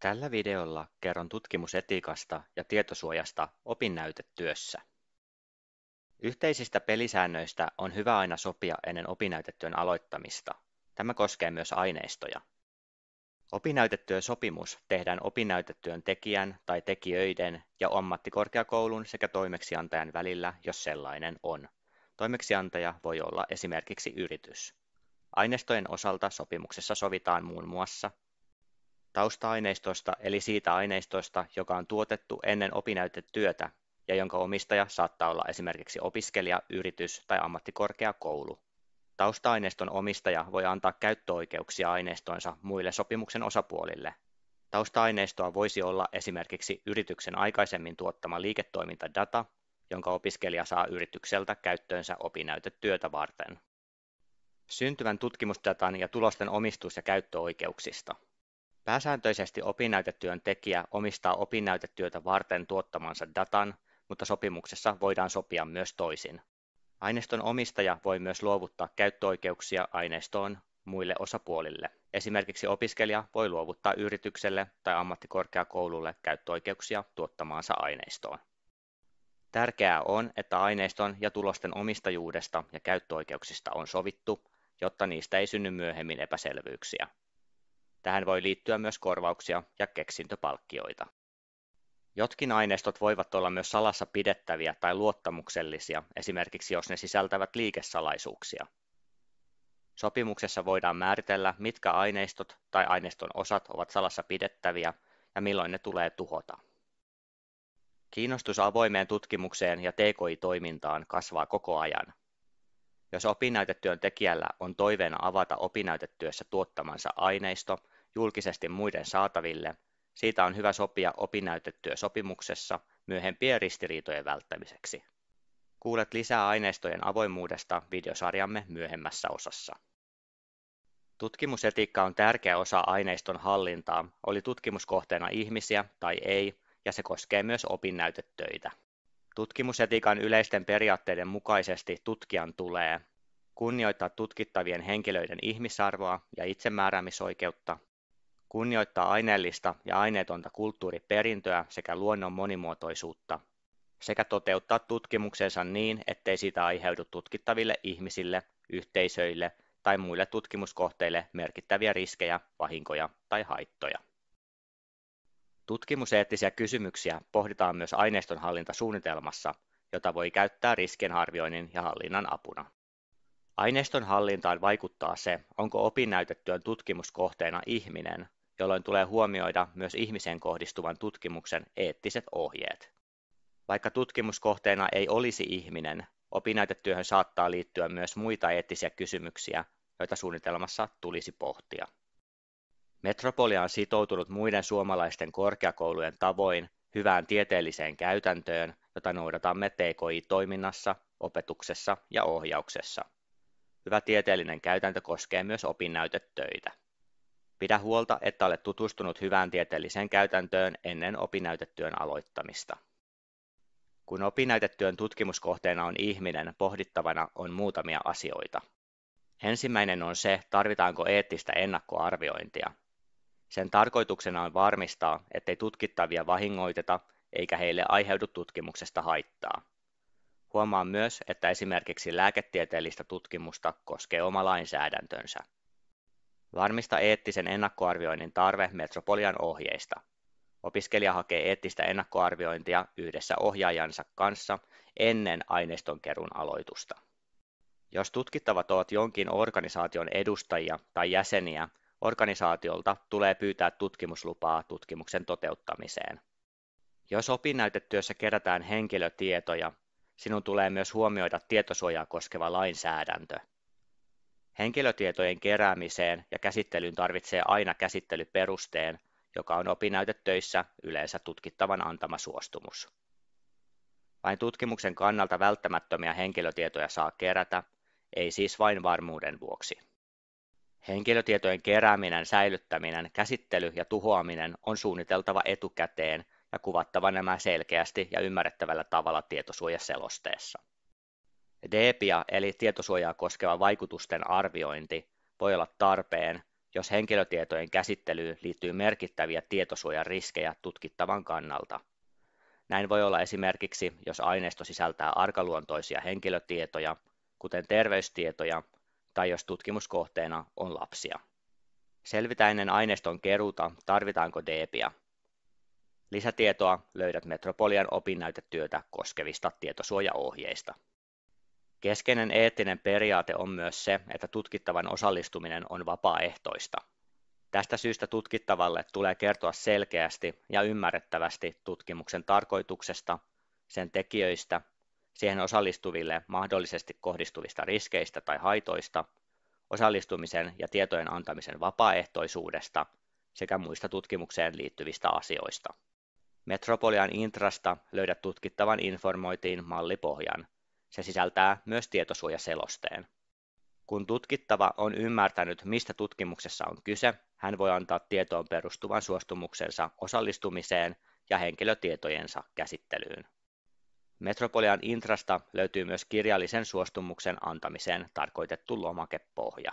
Tällä videolla kerron tutkimusetiikasta ja tietosuojasta opinnäytetyössä. Yhteisistä pelisäännöistä on hyvä aina sopia ennen opinnäytetyön aloittamista. Tämä koskee myös aineistoja. Opinnäytetyön sopimus tehdään opinnäytetyön tekijän tai tekijöiden ja ammattikorkeakoulun sekä toimeksiantajan välillä, jos sellainen on. Toimeksiantaja voi olla esimerkiksi yritys. Aineistojen osalta sopimuksessa sovitaan muun muassa tausta-aineistosta eli siitä aineistosta, joka on tuotettu ennen opinäytetyötä ja jonka omistaja saattaa olla esimerkiksi opiskelija, yritys tai ammattikorkeakoulu. Tausta-aineiston omistaja voi antaa käyttöoikeuksia aineistoonsa muille sopimuksen osapuolille. Tausta-aineistoa voisi olla esimerkiksi yrityksen aikaisemmin tuottama liiketoimintadata, jonka opiskelija saa yritykseltä käyttöönsä opinäytetyötä varten. Syntyvän tutkimusdatan ja tulosten omistus- ja käyttöoikeuksista – Pääsääntöisesti tekijä omistaa opinnäytetyötä varten tuottamansa datan, mutta sopimuksessa voidaan sopia myös toisin. Aineiston omistaja voi myös luovuttaa käyttöoikeuksia aineistoon muille osapuolille. Esimerkiksi opiskelija voi luovuttaa yritykselle tai ammattikorkeakoululle käyttöoikeuksia tuottamaansa aineistoon. Tärkeää on, että aineiston ja tulosten omistajuudesta ja käyttöoikeuksista on sovittu, jotta niistä ei synny myöhemmin epäselvyyksiä. Tähän voi liittyä myös korvauksia ja keksintöpalkkioita. Jotkin aineistot voivat olla myös salassa pidettäviä tai luottamuksellisia, esimerkiksi jos ne sisältävät liikesalaisuuksia. Sopimuksessa voidaan määritellä, mitkä aineistot tai aineiston osat ovat salassa pidettäviä ja milloin ne tulee tuhota. Kiinnostus avoimeen tutkimukseen ja TKI-toimintaan kasvaa koko ajan. Jos opinnäytetyön tekijällä on toiveena avata opinnäytetyössä tuottamansa aineisto – julkisesti muiden saataville, siitä on hyvä sopia opinnäytettyö-sopimuksessa myöhempien ristiriitojen välttämiseksi. Kuulet lisää aineistojen avoimuudesta videosarjamme myöhemmässä osassa. Tutkimusetiikka on tärkeä osa aineiston hallintaa, oli tutkimuskohteena ihmisiä tai ei, ja se koskee myös opinnäytetöitä. Tutkimusetiikan yleisten periaatteiden mukaisesti tutkijan tulee kunnioittaa tutkittavien henkilöiden ihmisarvoa ja itsemääräämisoikeutta, kunnioittaa aineellista ja aineetonta kulttuuriperintöä sekä luonnon monimuotoisuutta, sekä toteuttaa tutkimuksensa niin, ettei siitä aiheudu tutkittaville ihmisille, yhteisöille tai muille tutkimuskohteille merkittäviä riskejä, vahinkoja tai haittoja. Tutkimuseettisiä kysymyksiä pohditaan myös aineistonhallintasuunnitelmassa, jota voi käyttää riskienarvioinnin ja hallinnan apuna. Aineistonhallintaan vaikuttaa se, onko opinnäytetyön tutkimuskohteena ihminen jolloin tulee huomioida myös ihmiseen kohdistuvan tutkimuksen eettiset ohjeet. Vaikka tutkimuskohteena ei olisi ihminen, opinnäytetyöhön saattaa liittyä myös muita eettisiä kysymyksiä, joita suunnitelmassa tulisi pohtia. Metropolia on sitoutunut muiden suomalaisten korkeakoulujen tavoin hyvään tieteelliseen käytäntöön, jota noudatamme TKI-toiminnassa, opetuksessa ja ohjauksessa. Hyvä tieteellinen käytäntö koskee myös opinnäytetöitä. Pidä huolta, että olet tutustunut hyvään tieteelliseen käytäntöön ennen opinnäytetyön aloittamista. Kun opinnäytetyön tutkimuskohteena on ihminen, pohdittavana on muutamia asioita. Ensimmäinen on se, tarvitaanko eettistä ennakkoarviointia. Sen tarkoituksena on varmistaa, ettei tutkittavia vahingoiteta eikä heille aiheudu tutkimuksesta haittaa. Huomaa myös, että esimerkiksi lääketieteellistä tutkimusta koskee oma lainsäädäntönsä. Varmista eettisen ennakkoarvioinnin tarve Metropolian ohjeista. Opiskelija hakee eettistä ennakkoarviointia yhdessä ohjaajansa kanssa ennen aineistonkerun aloitusta. Jos tutkittavat ovat jonkin organisaation edustajia tai jäseniä, organisaatiolta tulee pyytää tutkimuslupaa tutkimuksen toteuttamiseen. Jos opinnäytetyössä kerätään henkilötietoja, sinun tulee myös huomioida tietosuojaa koskeva lainsäädäntö. Henkilötietojen keräämiseen ja käsittelyyn tarvitsee aina käsittelyperusteen, joka on opinnäytetöissä yleensä tutkittavan antama suostumus. Vain tutkimuksen kannalta välttämättömiä henkilötietoja saa kerätä, ei siis vain varmuuden vuoksi. Henkilötietojen kerääminen, säilyttäminen, käsittely ja tuhoaminen on suunniteltava etukäteen ja kuvattava nämä selkeästi ja ymmärrettävällä tavalla tietosuojaselosteessa. DEPIA eli tietosuojaa koskeva vaikutusten arviointi voi olla tarpeen, jos henkilötietojen käsittelyyn liittyy merkittäviä tietosuojan riskejä tutkittavan kannalta. Näin voi olla esimerkiksi, jos aineisto sisältää arkaluontoisia henkilötietoja, kuten terveystietoja, tai jos tutkimuskohteena on lapsia. Selvitä ennen aineiston keruuta, tarvitaanko DEPIA. Lisätietoa löydät Metropolian opinnäytetyötä koskevista tietosuojaohjeista. Keskeinen eettinen periaate on myös se, että tutkittavan osallistuminen on vapaaehtoista. Tästä syystä tutkittavalle tulee kertoa selkeästi ja ymmärrettävästi tutkimuksen tarkoituksesta, sen tekijöistä, siihen osallistuville mahdollisesti kohdistuvista riskeistä tai haitoista, osallistumisen ja tietojen antamisen vapaaehtoisuudesta sekä muista tutkimukseen liittyvistä asioista. Metropolian Intrasta löydät tutkittavan informoitiin mallipohjan, se sisältää myös tietosuojaselosteen. Kun tutkittava on ymmärtänyt, mistä tutkimuksessa on kyse, hän voi antaa tietoon perustuvan suostumuksensa osallistumiseen ja henkilötietojensa käsittelyyn. Metropolian Intrasta löytyy myös kirjallisen suostumuksen antamiseen tarkoitettu lomakepohja.